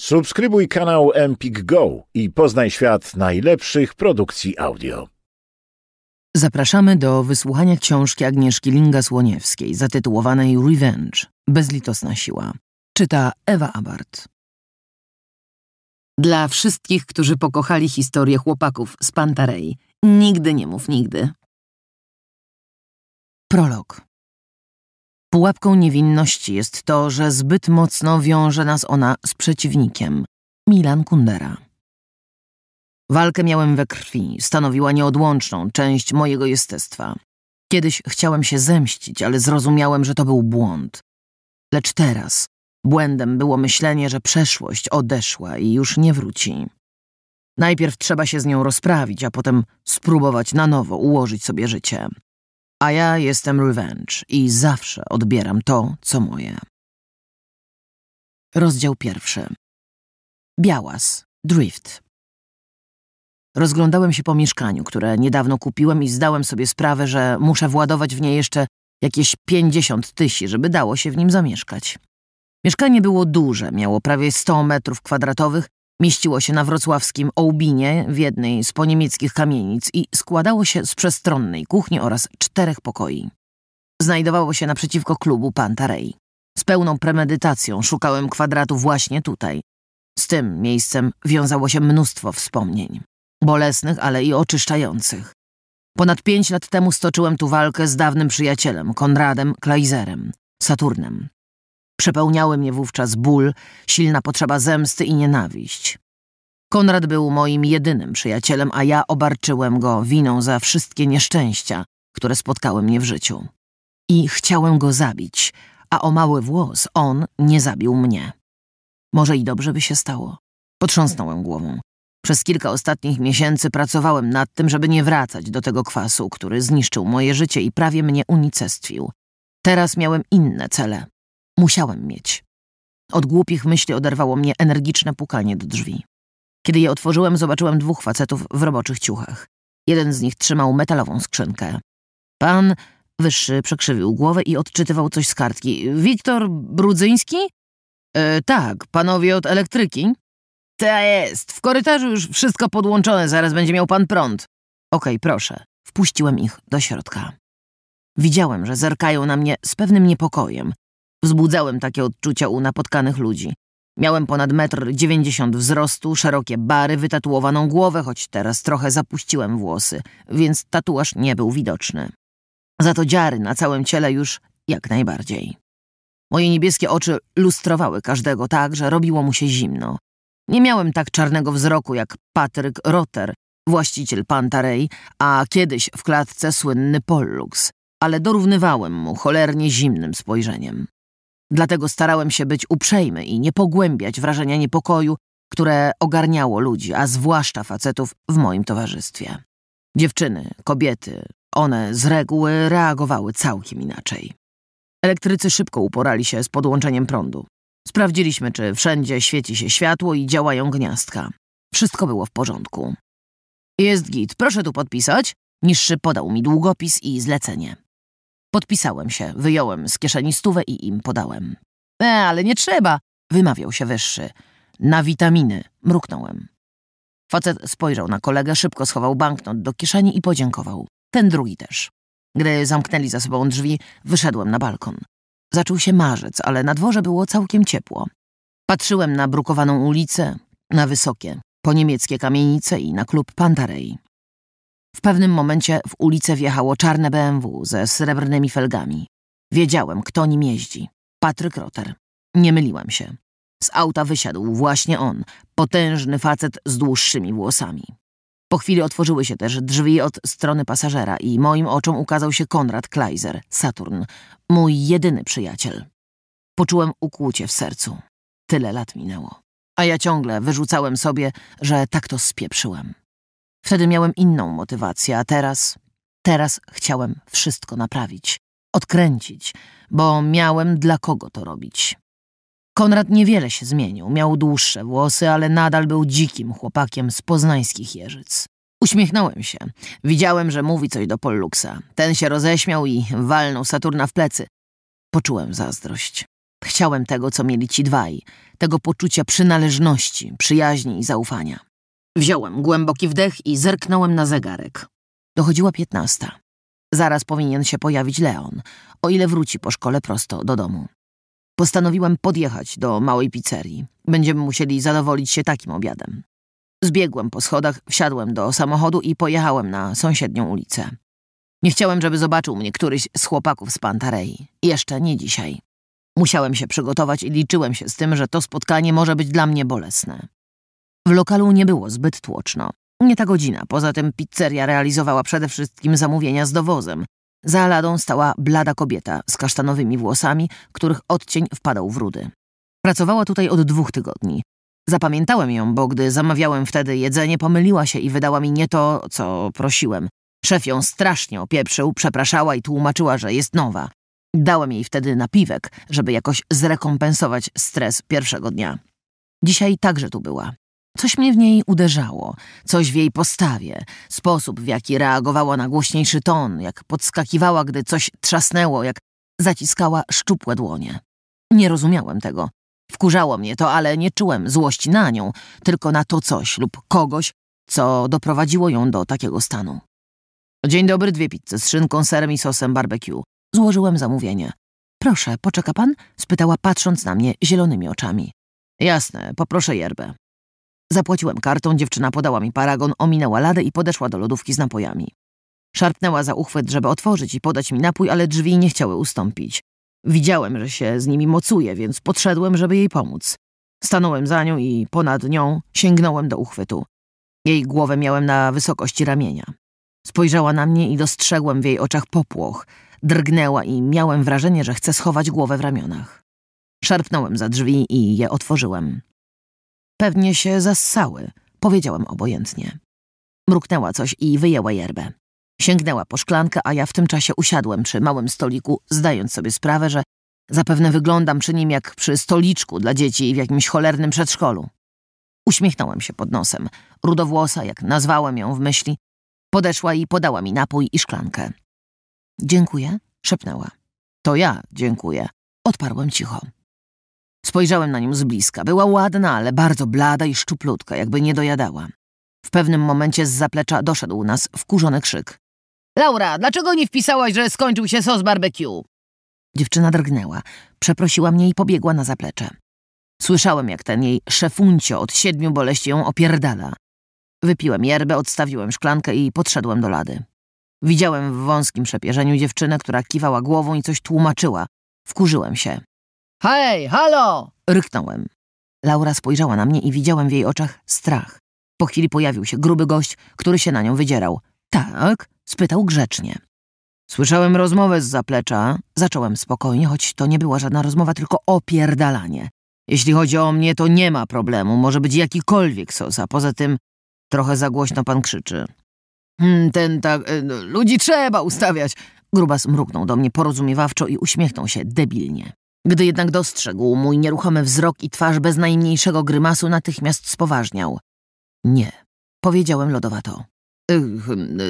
Subskrybuj kanał Empik Go i poznaj świat najlepszych produkcji audio. Zapraszamy do wysłuchania książki Agnieszki Linga-Słoniewskiej zatytułowanej Revenge – Bezlitosna siła. Czyta Ewa Abart. Dla wszystkich, którzy pokochali historię chłopaków z Pantarei, nigdy nie mów nigdy. Prolog Pułapką niewinności jest to, że zbyt mocno wiąże nas ona z przeciwnikiem. Milan Kundera. Walkę miałem we krwi, stanowiła nieodłączną część mojego jestestwa. Kiedyś chciałem się zemścić, ale zrozumiałem, że to był błąd. Lecz teraz błędem było myślenie, że przeszłość odeszła i już nie wróci. Najpierw trzeba się z nią rozprawić, a potem spróbować na nowo ułożyć sobie życie. A ja jestem revenge i zawsze odbieram to, co moje. Rozdział pierwszy. Białas. Drift. Rozglądałem się po mieszkaniu, które niedawno kupiłem i zdałem sobie sprawę, że muszę władować w nie jeszcze jakieś pięćdziesiąt tysięcy, żeby dało się w nim zamieszkać. Mieszkanie było duże, miało prawie 100 metrów kwadratowych Mieściło się na wrocławskim Ołbinie w jednej z poniemieckich kamienic i składało się z przestronnej kuchni oraz czterech pokoi. Znajdowało się naprzeciwko klubu Pantarei. Z pełną premedytacją szukałem kwadratu właśnie tutaj. Z tym miejscem wiązało się mnóstwo wspomnień. Bolesnych, ale i oczyszczających. Ponad pięć lat temu stoczyłem tu walkę z dawnym przyjacielem, Konradem Klejzerem, Saturnem. Przepełniały mnie wówczas ból, silna potrzeba zemsty i nienawiść. Konrad był moim jedynym przyjacielem, a ja obarczyłem go winą za wszystkie nieszczęścia, które spotkały mnie w życiu. I chciałem go zabić, a o mały włos on nie zabił mnie. Może i dobrze by się stało. Potrząsnąłem głową. Przez kilka ostatnich miesięcy pracowałem nad tym, żeby nie wracać do tego kwasu, który zniszczył moje życie i prawie mnie unicestwił. Teraz miałem inne cele. Musiałem mieć. Od głupich myśli oderwało mnie energiczne pukanie do drzwi. Kiedy je otworzyłem, zobaczyłem dwóch facetów w roboczych ciuchach. Jeden z nich trzymał metalową skrzynkę. Pan wyższy przekrzywił głowę i odczytywał coś z kartki. Wiktor Brudzyński? E, tak, panowie od elektryki. Ta jest, w korytarzu już wszystko podłączone, zaraz będzie miał pan prąd. Okej, okay, proszę. Wpuściłem ich do środka. Widziałem, że zerkają na mnie z pewnym niepokojem, Wzbudzałem takie odczucia u napotkanych ludzi. Miałem ponad metr dziewięćdziesiąt wzrostu, szerokie bary, wytatuowaną głowę, choć teraz trochę zapuściłem włosy, więc tatuaż nie był widoczny. Za to dziary na całym ciele już jak najbardziej. Moje niebieskie oczy lustrowały każdego tak, że robiło mu się zimno. Nie miałem tak czarnego wzroku jak Patryk Rotter, właściciel Pantarei, a kiedyś w klatce słynny Pollux, ale dorównywałem mu cholernie zimnym spojrzeniem. Dlatego starałem się być uprzejmy i nie pogłębiać wrażenia niepokoju, które ogarniało ludzi, a zwłaszcza facetów w moim towarzystwie. Dziewczyny, kobiety, one z reguły reagowały całkiem inaczej. Elektrycy szybko uporali się z podłączeniem prądu. Sprawdziliśmy, czy wszędzie świeci się światło i działają gniazdka. Wszystko było w porządku. Jest git, proszę tu podpisać. Niższy podał mi długopis i zlecenie. Podpisałem się, wyjąłem z kieszeni stówę i im podałem. E, ale nie trzeba, wymawiał się wyższy. Na witaminy, mruknąłem. Facet spojrzał na kolegę, szybko schował banknot do kieszeni i podziękował. Ten drugi też. Gdy zamknęli za sobą drzwi, wyszedłem na balkon. Zaczął się marzec, ale na dworze było całkiem ciepło. Patrzyłem na brukowaną ulicę, na wysokie, poniemieckie kamienice i na klub Pantarei. W pewnym momencie w ulicę wjechało czarne BMW ze srebrnymi felgami. Wiedziałem, kto nim jeździ. Patryk Roter. Nie myliłem się. Z auta wysiadł właśnie on, potężny facet z dłuższymi włosami. Po chwili otworzyły się też drzwi od strony pasażera i moim oczom ukazał się Konrad Kleiser, Saturn, mój jedyny przyjaciel. Poczułem ukłucie w sercu. Tyle lat minęło. A ja ciągle wyrzucałem sobie, że tak to spieprzyłem. Wtedy miałem inną motywację, a teraz... Teraz chciałem wszystko naprawić, odkręcić, bo miałem dla kogo to robić. Konrad niewiele się zmienił, miał dłuższe włosy, ale nadal był dzikim chłopakiem z poznańskich Jeżyc. Uśmiechnąłem się. Widziałem, że mówi coś do Polluxa. Ten się roześmiał i walnął Saturna w plecy. Poczułem zazdrość. Chciałem tego, co mieli ci dwaj, tego poczucia przynależności, przyjaźni i zaufania. Wziąłem głęboki wdech i zerknąłem na zegarek. Dochodziła piętnasta. Zaraz powinien się pojawić Leon, o ile wróci po szkole prosto do domu. Postanowiłem podjechać do małej pizzerii. Będziemy musieli zadowolić się takim obiadem. Zbiegłem po schodach, wsiadłem do samochodu i pojechałem na sąsiednią ulicę. Nie chciałem, żeby zobaczył mnie któryś z chłopaków z Pantarei. Jeszcze nie dzisiaj. Musiałem się przygotować i liczyłem się z tym, że to spotkanie może być dla mnie bolesne. W lokalu nie było zbyt tłoczno. Nie ta godzina, poza tym pizzeria realizowała przede wszystkim zamówienia z dowozem. Za ladą stała blada kobieta z kasztanowymi włosami, których odcień wpadał w rudy. Pracowała tutaj od dwóch tygodni. Zapamiętałem ją, bo gdy zamawiałem wtedy jedzenie, pomyliła się i wydała mi nie to, co prosiłem. Szef ją strasznie opieprzył, przepraszała i tłumaczyła, że jest nowa. Dałem jej wtedy napiwek, żeby jakoś zrekompensować stres pierwszego dnia. Dzisiaj także tu była. Coś mnie w niej uderzało, coś w jej postawie, sposób, w jaki reagowała na głośniejszy ton, jak podskakiwała, gdy coś trzasnęło, jak zaciskała szczupłe dłonie. Nie rozumiałem tego. Wkurzało mnie to, ale nie czułem złości na nią, tylko na to coś lub kogoś, co doprowadziło ją do takiego stanu. Dzień dobry, dwie pizze z szynką, serem i sosem barbecue. Złożyłem zamówienie. Proszę, poczeka pan? spytała patrząc na mnie zielonymi oczami. Jasne, poproszę yerbę. Zapłaciłem kartą, dziewczyna podała mi paragon, ominęła ladę i podeszła do lodówki z napojami. Szarpnęła za uchwyt, żeby otworzyć i podać mi napój, ale drzwi nie chciały ustąpić. Widziałem, że się z nimi mocuje, więc podszedłem, żeby jej pomóc. Stanąłem za nią i ponad nią sięgnąłem do uchwytu. Jej głowę miałem na wysokości ramienia. Spojrzała na mnie i dostrzegłem w jej oczach popłoch. Drgnęła i miałem wrażenie, że chce schować głowę w ramionach. Szarpnąłem za drzwi i je otworzyłem. Pewnie się zassały, powiedziałem obojętnie. Mruknęła coś i wyjęła yerbę. Sięgnęła po szklankę, a ja w tym czasie usiadłem przy małym stoliku, zdając sobie sprawę, że zapewne wyglądam przy nim jak przy stoliczku dla dzieci w jakimś cholernym przedszkolu. Uśmiechnąłem się pod nosem. Rudowłosa, jak nazwałem ją w myśli, podeszła i podała mi napój i szklankę. Dziękuję, szepnęła. To ja dziękuję, odparłem cicho. Spojrzałem na nią z bliska. Była ładna, ale bardzo blada i szczuplutka, jakby nie dojadała. W pewnym momencie z zaplecza doszedł nas wkurzony krzyk. Laura, dlaczego nie wpisałaś, że skończył się sos barbecue? Dziewczyna drgnęła, przeprosiła mnie i pobiegła na zaplecze. Słyszałem, jak ten jej szefuncio od siedmiu boleści ją opierdala. Wypiłem yerbę, odstawiłem szklankę i podszedłem do lady. Widziałem w wąskim przepierzeniu dziewczynę, która kiwała głową i coś tłumaczyła. Wkurzyłem się. Hej, halo! Ryknąłem. Laura spojrzała na mnie i widziałem w jej oczach strach. Po chwili pojawił się gruby gość, który się na nią wydzierał. Tak? spytał grzecznie. Słyszałem rozmowę z zaplecza. Zacząłem spokojnie, choć to nie była żadna rozmowa, tylko opierdalanie. Jeśli chodzi o mnie, to nie ma problemu. Może być jakikolwiek sosa. poza tym trochę za głośno pan krzyczy. Hmm, ten tak... E, no, ludzi trzeba ustawiać. Grubas mruknął do mnie porozumiewawczo i uśmiechnął się debilnie. Gdy jednak dostrzegł mój nieruchomy wzrok i twarz bez najmniejszego grymasu, natychmiast spoważniał. Nie, powiedziałem lodowato.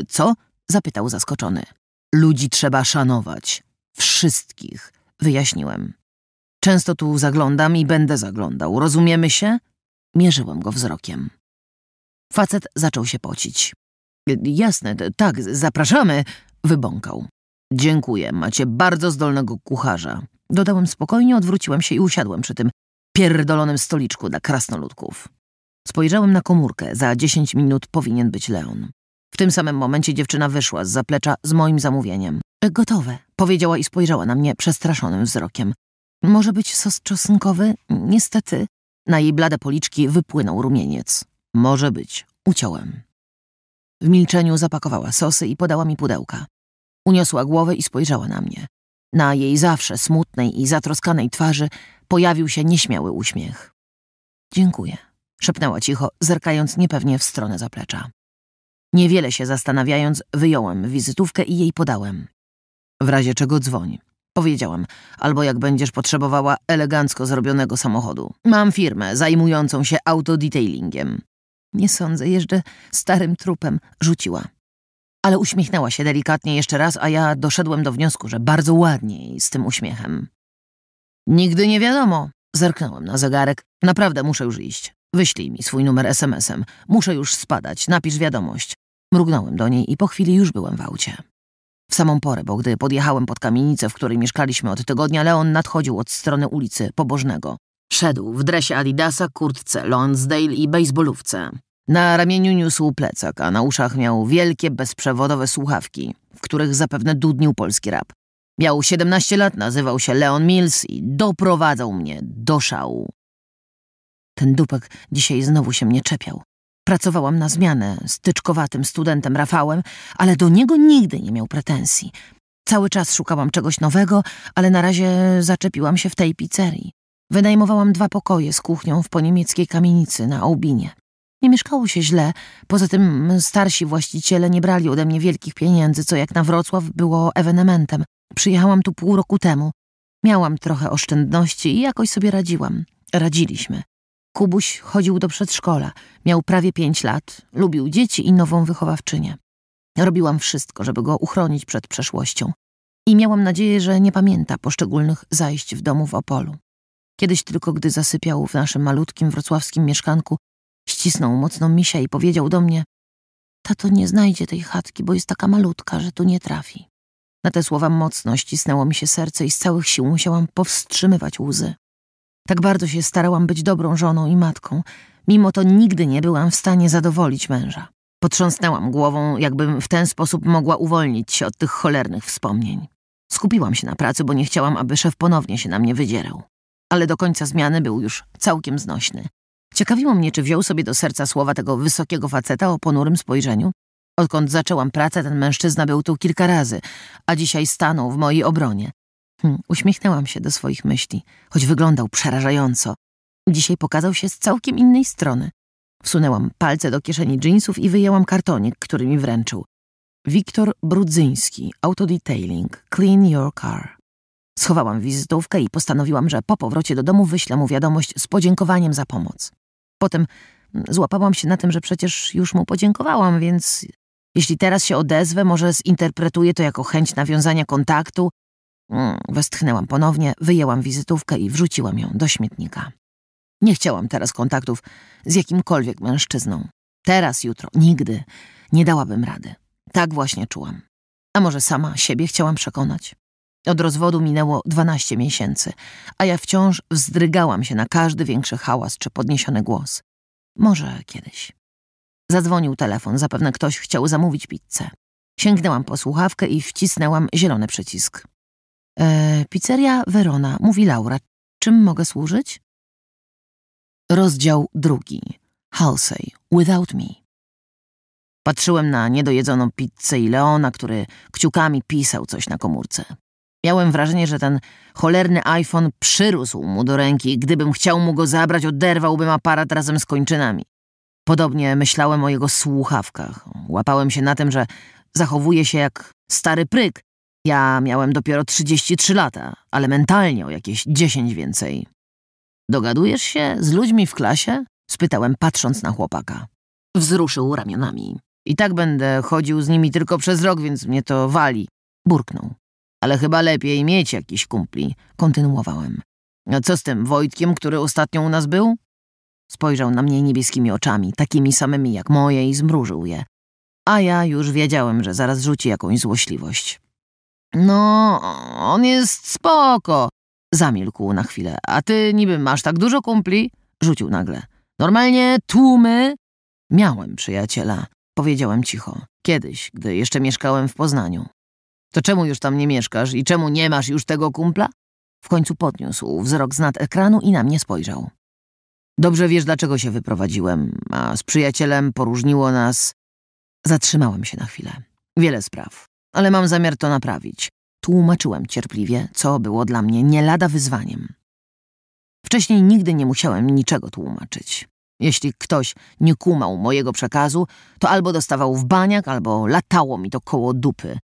co? zapytał zaskoczony. Ludzi trzeba szanować. Wszystkich, wyjaśniłem. Często tu zaglądam i będę zaglądał. Rozumiemy się? Mierzyłem go wzrokiem. Facet zaczął się pocić. Jasne, tak, zapraszamy, wybąkał. Dziękuję, macie bardzo zdolnego kucharza. Dodałem spokojnie, odwróciłem się i usiadłem przy tym pierdolonym stoliczku dla krasnoludków. Spojrzałem na komórkę. Za dziesięć minut powinien być Leon. W tym samym momencie dziewczyna wyszła z zaplecza z moim zamówieniem. Gotowe, powiedziała i spojrzała na mnie przestraszonym wzrokiem. Może być sos czosnkowy? Niestety. Na jej blade policzki wypłynął rumieniec. Może być. Uciąłem. W milczeniu zapakowała sosy i podała mi pudełka. Uniosła głowę i spojrzała na mnie. Na jej zawsze smutnej i zatroskanej twarzy pojawił się nieśmiały uśmiech. Dziękuję, szepnęła cicho, zerkając niepewnie w stronę zaplecza. Niewiele się zastanawiając, wyjąłem wizytówkę i jej podałem. W razie czego dzwoń. Powiedziałam, albo jak będziesz potrzebowała elegancko zrobionego samochodu. Mam firmę zajmującą się autodetailingiem. Nie sądzę, jeżdżę starym trupem, rzuciła ale uśmiechnęła się delikatnie jeszcze raz, a ja doszedłem do wniosku, że bardzo ładniej z tym uśmiechem. Nigdy nie wiadomo. Zerknąłem na zegarek. Naprawdę muszę już iść. Wyślij mi swój numer SMS-em. Muszę już spadać. Napisz wiadomość. Mrugnąłem do niej i po chwili już byłem w aucie. W samą porę, bo gdy podjechałem pod kamienicę, w której mieszkaliśmy od tygodnia, Leon nadchodził od strony ulicy Pobożnego. Szedł w dresie Adidasa, kurtce Lonsdale i bejsbolówce. Na ramieniu niósł plecak, a na uszach miał wielkie, bezprzewodowe słuchawki, w których zapewne dudnił polski rap. Miał 17 lat, nazywał się Leon Mills i doprowadzał mnie do szału. Ten dupek dzisiaj znowu się mnie czepiał. Pracowałam na zmianę z tyczkowatym studentem Rafałem, ale do niego nigdy nie miał pretensji. Cały czas szukałam czegoś nowego, ale na razie zaczepiłam się w tej pizzerii. Wynajmowałam dwa pokoje z kuchnią w poniemieckiej kamienicy na Aubinie. Nie mieszkało się źle, poza tym mm, starsi właściciele nie brali ode mnie wielkich pieniędzy, co jak na Wrocław było ewenementem. Przyjechałam tu pół roku temu. Miałam trochę oszczędności i jakoś sobie radziłam. Radziliśmy. Kubuś chodził do przedszkola, miał prawie pięć lat, lubił dzieci i nową wychowawczynię. Robiłam wszystko, żeby go uchronić przed przeszłością i miałam nadzieję, że nie pamięta poszczególnych zajść w domu w Opolu. Kiedyś tylko, gdy zasypiał w naszym malutkim wrocławskim mieszkanku, Ścisnął mocno misia i powiedział do mnie Tato nie znajdzie tej chatki, bo jest taka malutka, że tu nie trafi. Na te słowa mocno ścisnęło mi się serce i z całych sił musiałam powstrzymywać łzy. Tak bardzo się starałam być dobrą żoną i matką. Mimo to nigdy nie byłam w stanie zadowolić męża. Potrząsnęłam głową, jakbym w ten sposób mogła uwolnić się od tych cholernych wspomnień. Skupiłam się na pracy, bo nie chciałam, aby szef ponownie się na mnie wydzierał. Ale do końca zmiany był już całkiem znośny. Ciekawiło mnie, czy wziął sobie do serca słowa tego wysokiego faceta o ponurym spojrzeniu. Odkąd zaczęłam pracę, ten mężczyzna był tu kilka razy, a dzisiaj stanął w mojej obronie. Hm, uśmiechnęłam się do swoich myśli, choć wyglądał przerażająco. Dzisiaj pokazał się z całkiem innej strony. Wsunęłam palce do kieszeni dżinsów i wyjęłam kartonik, który mi wręczył. Wiktor Brudzyński, Autodetailing, Clean Your Car. Schowałam wizytówkę i postanowiłam, że po powrocie do domu wyślę mu wiadomość z podziękowaniem za pomoc. Potem złapałam się na tym, że przecież już mu podziękowałam, więc jeśli teraz się odezwę, może zinterpretuję to jako chęć nawiązania kontaktu. Mm, westchnęłam ponownie, wyjęłam wizytówkę i wrzuciłam ją do śmietnika. Nie chciałam teraz kontaktów z jakimkolwiek mężczyzną. Teraz, jutro, nigdy nie dałabym rady. Tak właśnie czułam. A może sama siebie chciałam przekonać? Od rozwodu minęło 12 miesięcy, a ja wciąż wzdrygałam się na każdy większy hałas czy podniesiony głos. Może kiedyś. Zadzwonił telefon, zapewne ktoś chciał zamówić pizzę. Sięgnęłam po słuchawkę i wcisnęłam zielony przycisk. E, pizzeria Verona, mówi Laura. Czym mogę służyć? Rozdział drugi. Halsey, Without Me. Patrzyłem na niedojedzoną pizzę i Leona, który kciukami pisał coś na komórce. Miałem wrażenie, że ten cholerny iPhone przyrósł mu do ręki. Gdybym chciał mu go zabrać, oderwałbym aparat razem z kończynami. Podobnie myślałem o jego słuchawkach. Łapałem się na tym, że zachowuje się jak stary pryk. Ja miałem dopiero 33 lata, ale mentalnie o jakieś 10 więcej. Dogadujesz się z ludźmi w klasie? spytałem, patrząc na chłopaka. Wzruszył ramionami. I tak będę chodził z nimi tylko przez rok, więc mnie to wali. Burknął ale chyba lepiej mieć jakiś kumpli, kontynuowałem. A co z tym Wojtkiem, który ostatnio u nas był? Spojrzał na mnie niebieskimi oczami, takimi samymi jak moje i zmrużył je. A ja już wiedziałem, że zaraz rzuci jakąś złośliwość. No, on jest spoko. Zamilkł na chwilę. A ty niby masz tak dużo kumpli? Rzucił nagle. Normalnie tłumy? Miałem przyjaciela, powiedziałem cicho. Kiedyś, gdy jeszcze mieszkałem w Poznaniu. To czemu już tam nie mieszkasz i czemu nie masz już tego kumpla? W końcu podniósł wzrok z nad ekranu i na mnie spojrzał. Dobrze wiesz, dlaczego się wyprowadziłem, a z przyjacielem poróżniło nas... Zatrzymałem się na chwilę. Wiele spraw, ale mam zamiar to naprawić. Tłumaczyłem cierpliwie, co było dla mnie nie lada wyzwaniem. Wcześniej nigdy nie musiałem niczego tłumaczyć. Jeśli ktoś nie kumał mojego przekazu, to albo dostawał w baniak, albo latało mi to koło dupy.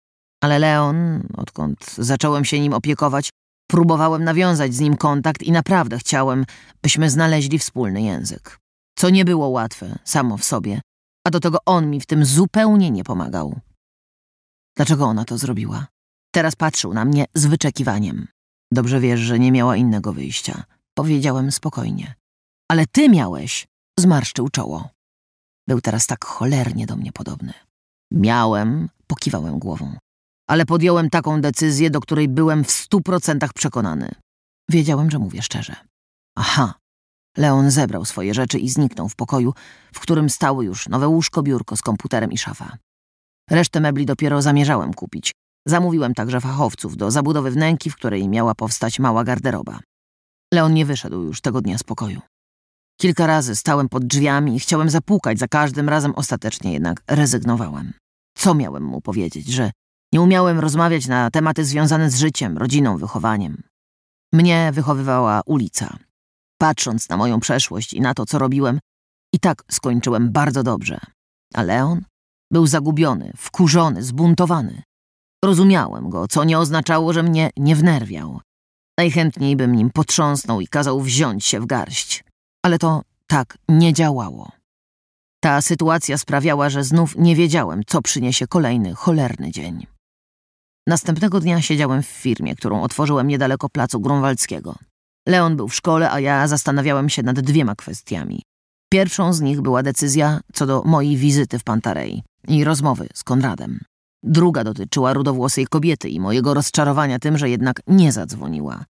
Ale Leon, odkąd zacząłem się nim opiekować, próbowałem nawiązać z nim kontakt i naprawdę chciałem, byśmy znaleźli wspólny język. Co nie było łatwe, samo w sobie, a do tego on mi w tym zupełnie nie pomagał. Dlaczego ona to zrobiła? Teraz patrzył na mnie z wyczekiwaniem. Dobrze wiesz, że nie miała innego wyjścia. Powiedziałem spokojnie. Ale ty miałeś, zmarszczył czoło. Był teraz tak cholernie do mnie podobny. Miałem, pokiwałem głową ale podjąłem taką decyzję, do której byłem w stu procentach przekonany. Wiedziałem, że mówię szczerze. Aha. Leon zebrał swoje rzeczy i zniknął w pokoju, w którym stały już nowe łóżko, biurko z komputerem i szafa. Resztę mebli dopiero zamierzałem kupić. Zamówiłem także fachowców do zabudowy wnęki, w której miała powstać mała garderoba. Leon nie wyszedł już tego dnia z pokoju. Kilka razy stałem pod drzwiami i chciałem zapukać, za każdym razem ostatecznie jednak rezygnowałem. Co miałem mu powiedzieć, że nie umiałem rozmawiać na tematy związane z życiem, rodziną, wychowaniem. Mnie wychowywała ulica. Patrząc na moją przeszłość i na to, co robiłem, i tak skończyłem bardzo dobrze. A Leon był zagubiony, wkurzony, zbuntowany. Rozumiałem go, co nie oznaczało, że mnie nie wnerwiał. Najchętniej bym nim potrząsnął i kazał wziąć się w garść. Ale to tak nie działało. Ta sytuacja sprawiała, że znów nie wiedziałem, co przyniesie kolejny cholerny dzień. Następnego dnia siedziałem w firmie, którą otworzyłem niedaleko placu Grunwaldzkiego. Leon był w szkole, a ja zastanawiałem się nad dwiema kwestiami. Pierwszą z nich była decyzja co do mojej wizyty w Pantarei i rozmowy z Konradem. Druga dotyczyła rudowłosej kobiety i mojego rozczarowania tym, że jednak nie zadzwoniła.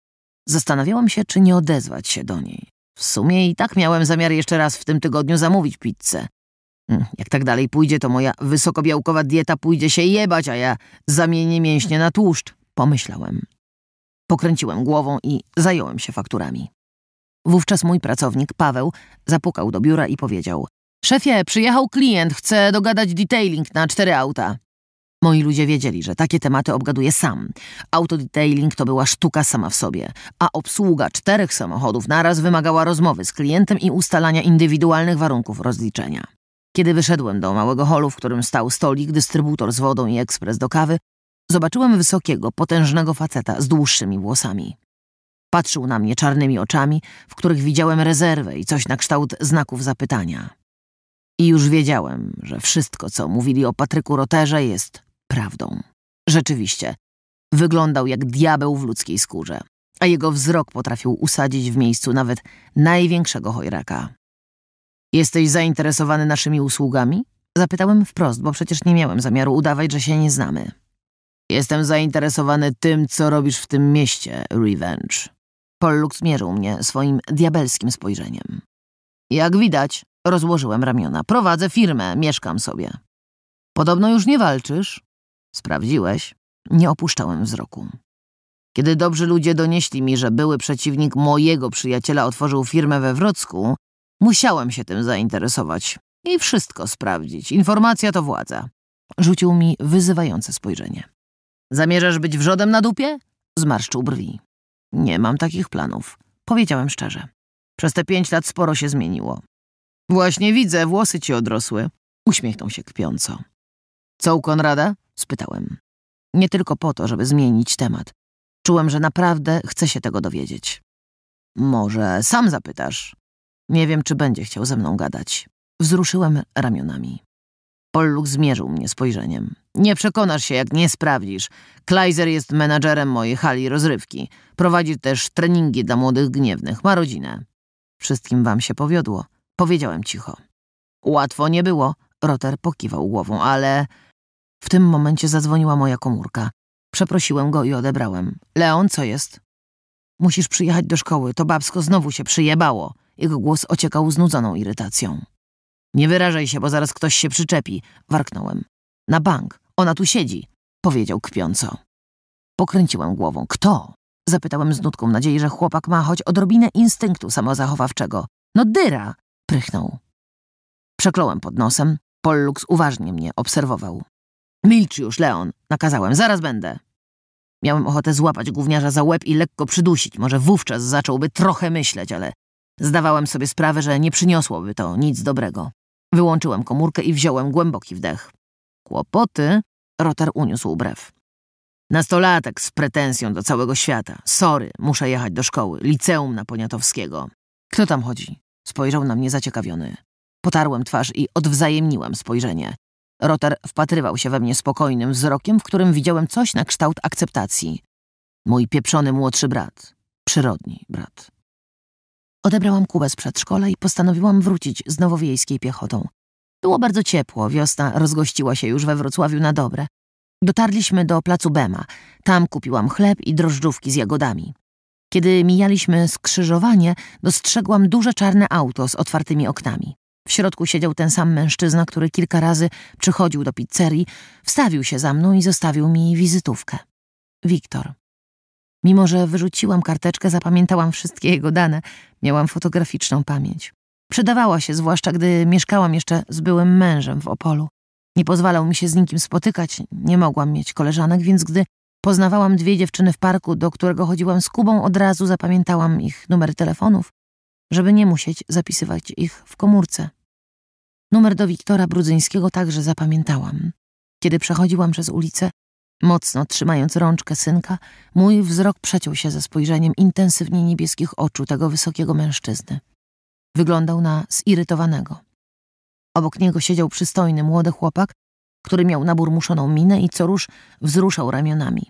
Zastanawiałam się, czy nie odezwać się do niej. W sumie i tak miałem zamiar jeszcze raz w tym tygodniu zamówić pizzę, Hmm. Jak tak dalej pójdzie, to moja wysokobiałkowa dieta pójdzie się jebać, a ja zamienię mięśnie na tłuszcz, pomyślałem. Pokręciłem głową i zająłem się fakturami. Wówczas mój pracownik Paweł zapukał do biura i powiedział: Szefie, przyjechał klient, chce dogadać detailing na cztery auta. Moi ludzie wiedzieli, że takie tematy obgaduję sam. Autodetailing to była sztuka sama w sobie, a obsługa czterech samochodów naraz wymagała rozmowy z klientem i ustalania indywidualnych warunków rozliczenia. Kiedy wyszedłem do małego holu, w którym stał stolik, dystrybutor z wodą i ekspres do kawy, zobaczyłem wysokiego, potężnego faceta z dłuższymi włosami. Patrzył na mnie czarnymi oczami, w których widziałem rezerwę i coś na kształt znaków zapytania. I już wiedziałem, że wszystko, co mówili o Patryku Roterze, jest prawdą. Rzeczywiście, wyglądał jak diabeł w ludzkiej skórze, a jego wzrok potrafił usadzić w miejscu nawet największego chojraka. Jesteś zainteresowany naszymi usługami? Zapytałem wprost, bo przecież nie miałem zamiaru udawać, że się nie znamy. Jestem zainteresowany tym, co robisz w tym mieście, Revenge. Pollux mierzył mnie swoim diabelskim spojrzeniem. Jak widać, rozłożyłem ramiona. Prowadzę firmę, mieszkam sobie. Podobno już nie walczysz? Sprawdziłeś? Nie opuszczałem wzroku. Kiedy dobrzy ludzie donieśli mi, że były przeciwnik mojego przyjaciela otworzył firmę we Wrocku, Musiałem się tym zainteresować i wszystko sprawdzić. Informacja to władza. Rzucił mi wyzywające spojrzenie. Zamierzasz być wrzodem na dupie? Zmarszczył brwi. Nie mam takich planów. Powiedziałem szczerze. Przez te pięć lat sporo się zmieniło. Właśnie widzę, włosy ci odrosły. Uśmiechnął się kpiąco. Co u Konrada? Spytałem. Nie tylko po to, żeby zmienić temat. Czułem, że naprawdę chcę się tego dowiedzieć. Może sam zapytasz? Nie wiem, czy będzie chciał ze mną gadać. Wzruszyłem ramionami. Polluk zmierzył mnie spojrzeniem. Nie przekonasz się, jak nie sprawdzisz. Kleiser jest menadżerem mojej hali rozrywki. Prowadzi też treningi dla młodych gniewnych. Ma rodzinę. Wszystkim wam się powiodło. Powiedziałem cicho. Łatwo nie było. Roter pokiwał głową, ale... W tym momencie zadzwoniła moja komórka. Przeprosiłem go i odebrałem. Leon, co jest? Musisz przyjechać do szkoły, to babsko znowu się przyjebało. Jego głos ociekał znudzoną irytacją. Nie wyrażaj się, bo zaraz ktoś się przyczepi, warknąłem. Na bank, ona tu siedzi, powiedział kpiąco. Pokręciłem głową. Kto? Zapytałem z nutką nadziei, że chłopak ma choć odrobinę instynktu samozachowawczego. No dyra! Prychnął. Przekląłem pod nosem. Pollux uważnie mnie obserwował. Milcz już, Leon, nakazałem. Zaraz będę. Miałem ochotę złapać gówniarza za łeb i lekko przydusić. Może wówczas zacząłby trochę myśleć, ale zdawałem sobie sprawę, że nie przyniosłoby to nic dobrego. Wyłączyłem komórkę i wziąłem głęboki wdech. Kłopoty? Roter uniósł brew. Nastolatek z pretensją do całego świata. Sorry, muszę jechać do szkoły. Liceum na Poniatowskiego. Kto tam chodzi? Spojrzał na mnie zaciekawiony. Potarłem twarz i odwzajemniłem spojrzenie. Roter wpatrywał się we mnie spokojnym wzrokiem, w którym widziałem coś na kształt akceptacji. Mój pieprzony młodszy brat. Przyrodni brat. Odebrałam Kubę z przedszkola i postanowiłam wrócić z nowowiejskiej piechotą. Było bardzo ciepło, wiosna rozgościła się już we Wrocławiu na dobre. Dotarliśmy do placu Bema. Tam kupiłam chleb i drożdżówki z jagodami. Kiedy mijaliśmy skrzyżowanie, dostrzegłam duże czarne auto z otwartymi oknami. W środku siedział ten sam mężczyzna, który kilka razy przychodził do pizzerii, wstawił się za mną i zostawił mi wizytówkę. Wiktor. Mimo, że wyrzuciłam karteczkę, zapamiętałam wszystkie jego dane. Miałam fotograficzną pamięć. Przydawała się, zwłaszcza gdy mieszkałam jeszcze z byłym mężem w Opolu. Nie pozwalał mi się z nikim spotykać, nie mogłam mieć koleżanek, więc gdy poznawałam dwie dziewczyny w parku, do którego chodziłam z Kubą, od razu zapamiętałam ich numery telefonów, żeby nie musieć zapisywać ich w komórce. Numer do Wiktora Brudzyńskiego także zapamiętałam. Kiedy przechodziłam przez ulicę, mocno trzymając rączkę synka, mój wzrok przeciął się ze spojrzeniem intensywnie niebieskich oczu tego wysokiego mężczyzny. Wyglądał na zirytowanego. Obok niego siedział przystojny młody chłopak, który miał naburmuszoną minę i co rusz wzruszał ramionami.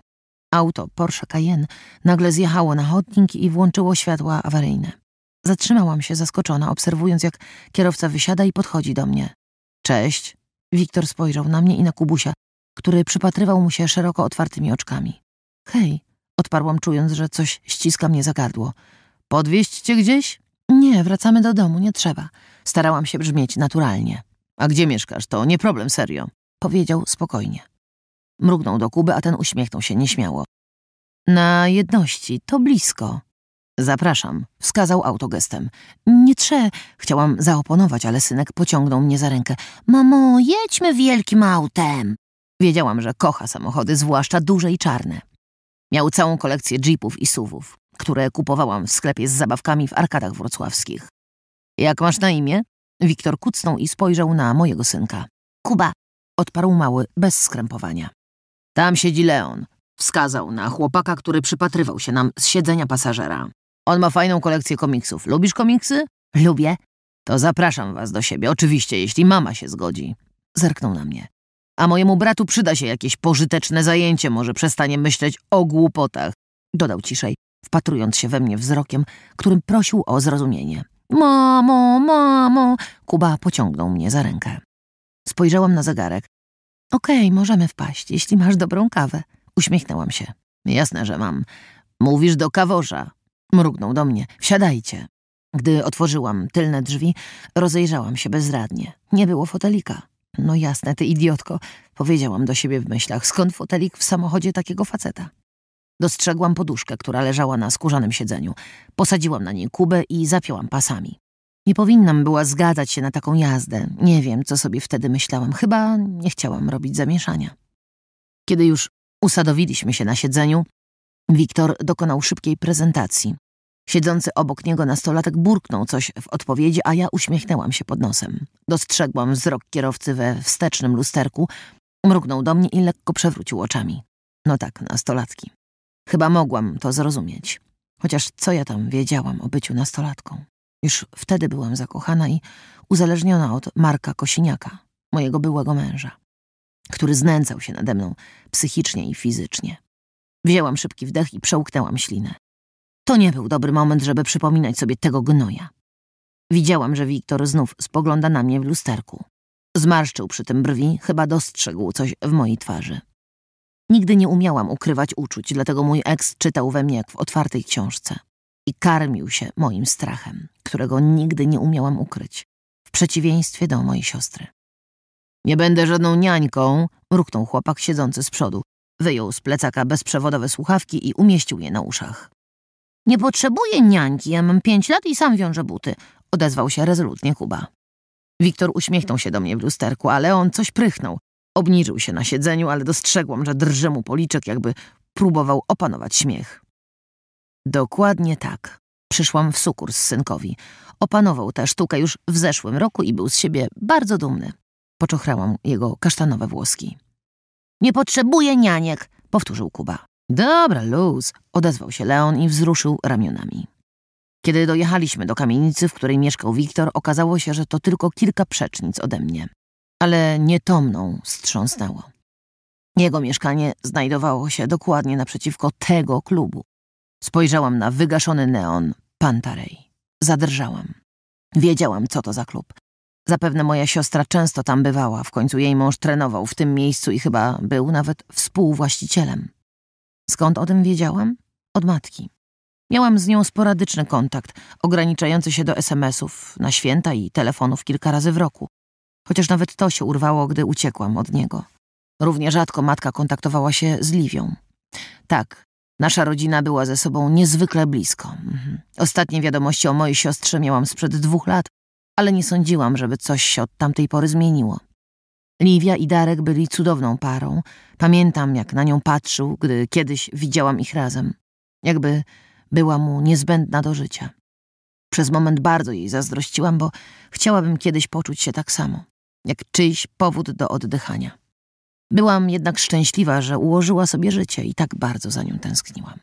Auto Porsche Cayenne nagle zjechało na chodnik i włączyło światła awaryjne. Zatrzymałam się zaskoczona, obserwując jak kierowca wysiada i podchodzi do mnie. Cześć. Wiktor spojrzał na mnie i na Kubusia, który przypatrywał mu się szeroko otwartymi oczkami. Hej, odparłam czując, że coś ściska mnie za gardło. Podwieźć cię gdzieś? Nie, wracamy do domu, nie trzeba. Starałam się brzmieć naturalnie. A gdzie mieszkasz? To nie problem, serio. Powiedział spokojnie. Mrugnął do Kuby, a ten uśmiechnął się nieśmiało. Na jedności, to blisko. Zapraszam, wskazał autogestem. Nie trze, chciałam zaoponować, ale synek pociągnął mnie za rękę. Mamo, jedźmy wielkim autem. Wiedziałam, że kocha samochody, zwłaszcza duże i czarne. Miał całą kolekcję jeepów i suwów, które kupowałam w sklepie z zabawkami w arkadach wrocławskich. Jak masz na imię? Wiktor kucnął i spojrzał na mojego synka. Kuba, odparł mały, bez skrępowania. Tam siedzi Leon, wskazał na chłopaka, który przypatrywał się nam z siedzenia pasażera. On ma fajną kolekcję komiksów. Lubisz komiksy? Lubię. To zapraszam was do siebie, oczywiście, jeśli mama się zgodzi. Zerknął na mnie. A mojemu bratu przyda się jakieś pożyteczne zajęcie, może przestanie myśleć o głupotach. Dodał ciszej, wpatrując się we mnie wzrokiem, którym prosił o zrozumienie. Mamo, mamo! Kuba pociągnął mnie za rękę. Spojrzałam na zegarek. Okej, okay, możemy wpaść, jeśli masz dobrą kawę. Uśmiechnęłam się. Jasne, że mam. Mówisz do kaworza. Mrugnął do mnie. Wsiadajcie. Gdy otworzyłam tylne drzwi, rozejrzałam się bezradnie. Nie było fotelika. No jasne, ty idiotko, powiedziałam do siebie w myślach. Skąd fotelik w samochodzie takiego faceta? Dostrzegłam poduszkę, która leżała na skórzanym siedzeniu. Posadziłam na niej kubę i zapiąłam pasami. Nie powinnam była zgadzać się na taką jazdę. Nie wiem, co sobie wtedy myślałam. Chyba nie chciałam robić zamieszania. Kiedy już usadowiliśmy się na siedzeniu, Wiktor dokonał szybkiej prezentacji. Siedzący obok niego nastolatek burknął coś w odpowiedzi, a ja uśmiechnęłam się pod nosem. Dostrzegłam wzrok kierowcy we wstecznym lusterku, mrugnął do mnie i lekko przewrócił oczami. No tak, nastolatki. Chyba mogłam to zrozumieć. Chociaż co ja tam wiedziałam o byciu nastolatką? Już wtedy byłam zakochana i uzależniona od Marka Kosiniaka, mojego byłego męża, który znęcał się nade mną psychicznie i fizycznie. Wzięłam szybki wdech i przełknęłam ślinę. To nie był dobry moment, żeby przypominać sobie tego gnoja. Widziałam, że Wiktor znów spogląda na mnie w lusterku. Zmarszczył przy tym brwi, chyba dostrzegł coś w mojej twarzy. Nigdy nie umiałam ukrywać uczuć, dlatego mój eks czytał we mnie jak w otwartej książce. I karmił się moim strachem, którego nigdy nie umiałam ukryć, w przeciwieństwie do mojej siostry. Nie będę żadną niańką, mruknął chłopak siedzący z przodu. Wyjął z plecaka bezprzewodowe słuchawki i umieścił je na uszach. Nie potrzebuję niańki, ja mam pięć lat i sam wiążę buty, odezwał się rezolutnie Kuba. Wiktor uśmiechnął się do mnie w lusterku, ale on coś prychnął. Obniżył się na siedzeniu, ale dostrzegłam, że drży mu policzek, jakby próbował opanować śmiech. Dokładnie tak. Przyszłam w sukurs synkowi. Opanował tę sztukę już w zeszłym roku i był z siebie bardzo dumny. Poczochrałam jego kasztanowe włoski. Nie potrzebuję nianiek, powtórzył Kuba. Dobra, luz, odezwał się Leon i wzruszył ramionami. Kiedy dojechaliśmy do kamienicy, w której mieszkał Wiktor, okazało się, że to tylko kilka przecznic ode mnie. Ale nie to mną strząsnęło. Jego mieszkanie znajdowało się dokładnie naprzeciwko tego klubu. Spojrzałam na wygaszony neon Pantarej. Zadrżałam. Wiedziałam, co to za klub. Zapewne moja siostra często tam bywała, w końcu jej mąż trenował w tym miejscu i chyba był nawet współwłaścicielem. Skąd o tym wiedziałam? Od matki. Miałam z nią sporadyczny kontakt, ograniczający się do SMS-ów na święta i telefonów kilka razy w roku. Chociaż nawet to się urwało, gdy uciekłam od niego. Równie rzadko matka kontaktowała się z Liwią. Tak, nasza rodzina była ze sobą niezwykle blisko. Mhm. Ostatnie wiadomości o mojej siostrze miałam sprzed dwóch lat, ale nie sądziłam, żeby coś się od tamtej pory zmieniło. Livia i Darek byli cudowną parą. Pamiętam, jak na nią patrzył, gdy kiedyś widziałam ich razem. Jakby była mu niezbędna do życia. Przez moment bardzo jej zazdrościłam, bo chciałabym kiedyś poczuć się tak samo, jak czyjś powód do oddychania. Byłam jednak szczęśliwa, że ułożyła sobie życie i tak bardzo za nią tęskniłam.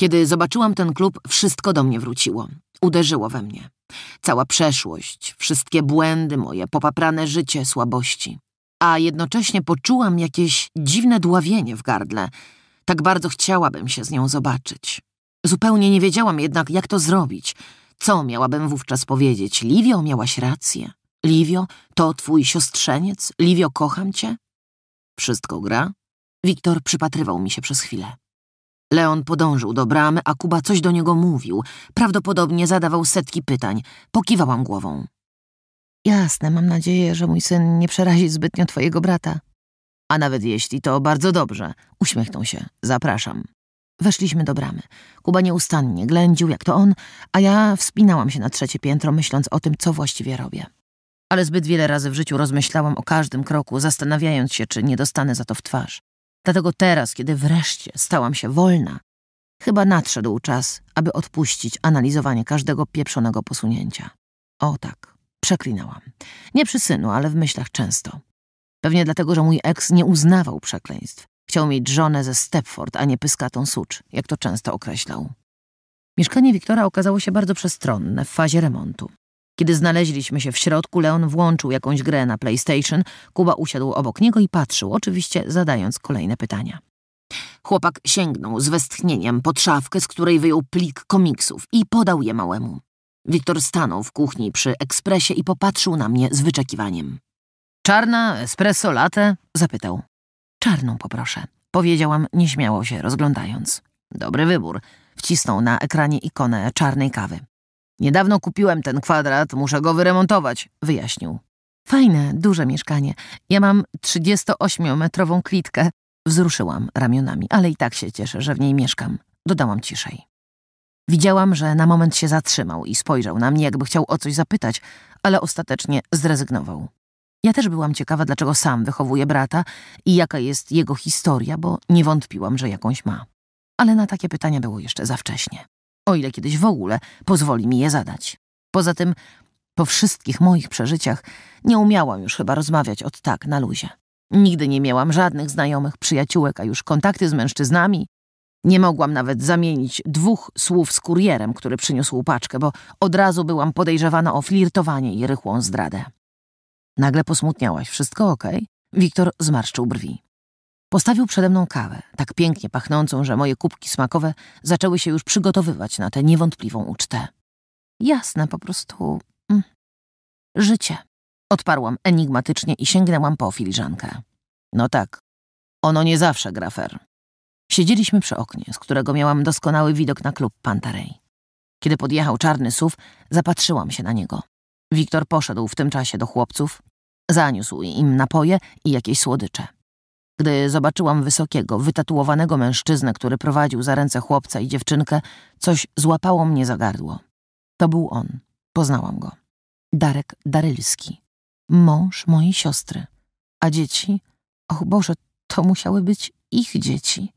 Kiedy zobaczyłam ten klub, wszystko do mnie wróciło. Uderzyło we mnie. Cała przeszłość, wszystkie błędy moje, popaprane życie, słabości. A jednocześnie poczułam jakieś dziwne dławienie w gardle. Tak bardzo chciałabym się z nią zobaczyć. Zupełnie nie wiedziałam jednak, jak to zrobić. Co miałabym wówczas powiedzieć? Livio, miałaś rację. Livio, to twój siostrzeniec? Livio, kocham cię? Wszystko gra? Wiktor przypatrywał mi się przez chwilę. Leon podążył do bramy, a Kuba coś do niego mówił. Prawdopodobnie zadawał setki pytań. Pokiwałam głową. Jasne, mam nadzieję, że mój syn nie przerazi zbytnio twojego brata. A nawet jeśli, to bardzo dobrze. Uśmiechnął się. Zapraszam. Weszliśmy do bramy. Kuba nieustannie ględził, jak to on, a ja wspinałam się na trzecie piętro, myśląc o tym, co właściwie robię. Ale zbyt wiele razy w życiu rozmyślałam o każdym kroku, zastanawiając się, czy nie dostanę za to w twarz. Dlatego teraz, kiedy wreszcie stałam się wolna, chyba nadszedł czas, aby odpuścić analizowanie każdego pieprzonego posunięcia. O tak, przeklinałam. Nie przy synu, ale w myślach często. Pewnie dlatego, że mój eks nie uznawał przekleństw. Chciał mieć żonę ze Stepford, a nie pyskatą sucz, jak to często określał. Mieszkanie Wiktora okazało się bardzo przestronne w fazie remontu. Kiedy znaleźliśmy się w środku, Leon włączył jakąś grę na PlayStation. Kuba usiadł obok niego i patrzył, oczywiście zadając kolejne pytania. Chłopak sięgnął z westchnieniem pod szafkę, z której wyjął plik komiksów i podał je małemu. Wiktor stanął w kuchni przy ekspresie i popatrzył na mnie z wyczekiwaniem. Czarna, espresso, latte? zapytał. Czarną poproszę, powiedziałam nieśmiało się rozglądając. Dobry wybór. Wcisnął na ekranie ikonę czarnej kawy. Niedawno kupiłem ten kwadrat, muszę go wyremontować, wyjaśnił. Fajne, duże mieszkanie. Ja mam 38-metrową klitkę. Wzruszyłam ramionami, ale i tak się cieszę, że w niej mieszkam. Dodałam ciszej. Widziałam, że na moment się zatrzymał i spojrzał na mnie, jakby chciał o coś zapytać, ale ostatecznie zrezygnował. Ja też byłam ciekawa, dlaczego sam wychowuje brata i jaka jest jego historia, bo nie wątpiłam, że jakąś ma. Ale na takie pytania było jeszcze za wcześnie o ile kiedyś w ogóle pozwoli mi je zadać. Poza tym, po wszystkich moich przeżyciach, nie umiałam już chyba rozmawiać od tak na luzie. Nigdy nie miałam żadnych znajomych, przyjaciółek, a już kontakty z mężczyznami. Nie mogłam nawet zamienić dwóch słów z kurierem, który przyniósł paczkę, bo od razu byłam podejrzewana o flirtowanie i rychłą zdradę. Nagle posmutniałaś. Wszystko okej? Okay? Wiktor zmarszczył brwi. Postawił przede mną kawę, tak pięknie pachnącą, że moje kubki smakowe zaczęły się już przygotowywać na tę niewątpliwą ucztę. Jasne, po prostu... Mm. Życie. Odparłam enigmatycznie i sięgnęłam po filiżankę. No tak, ono nie zawsze grafer. Siedzieliśmy przy oknie, z którego miałam doskonały widok na klub Pantarej. Kiedy podjechał czarny SUV, zapatrzyłam się na niego. Wiktor poszedł w tym czasie do chłopców, zaniósł im napoje i jakieś słodycze. Gdy zobaczyłam wysokiego, wytatuowanego mężczyznę, który prowadził za ręce chłopca i dziewczynkę, coś złapało mnie za gardło. To był on. Poznałam go. Darek Darylski. Mąż mojej siostry. A dzieci? Och Boże, to musiały być ich dzieci.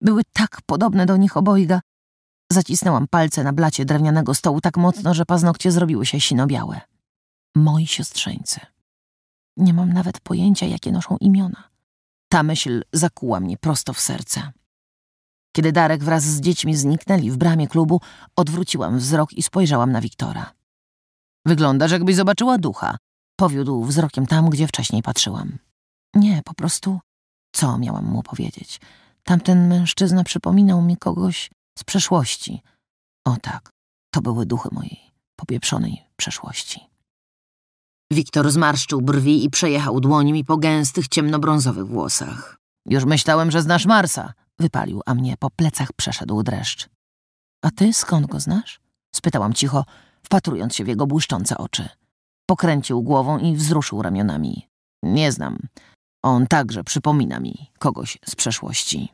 Były tak podobne do nich obojga. Zacisnęłam palce na blacie drewnianego stołu tak mocno, że paznokcie zrobiły się sinobiałe. Moi siostrzeńcy. Nie mam nawet pojęcia, jakie noszą imiona. Ta myśl zakuła mnie prosto w serce. Kiedy Darek wraz z dziećmi zniknęli w bramie klubu, odwróciłam wzrok i spojrzałam na Wiktora. Wyglądasz, jakbyś zobaczyła ducha. Powiódł wzrokiem tam, gdzie wcześniej patrzyłam. Nie, po prostu... Co miałam mu powiedzieć? Tamten mężczyzna przypominał mi kogoś z przeszłości. O tak, to były duchy mojej popieprzonej przeszłości. Wiktor zmarszczył brwi i przejechał dłońmi po gęstych, ciemnobrązowych włosach. Już myślałem, że znasz Marsa, wypalił, a mnie po plecach przeszedł dreszcz. A ty skąd go znasz? spytałam cicho, wpatrując się w jego błyszczące oczy. Pokręcił głową i wzruszył ramionami. Nie znam. On także przypomina mi kogoś z przeszłości.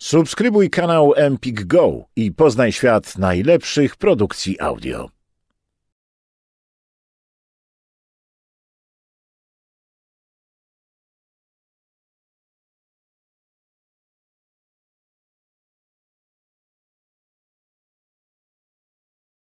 Subskrybuj kanał Empik Go i poznaj świat najlepszych produkcji audio.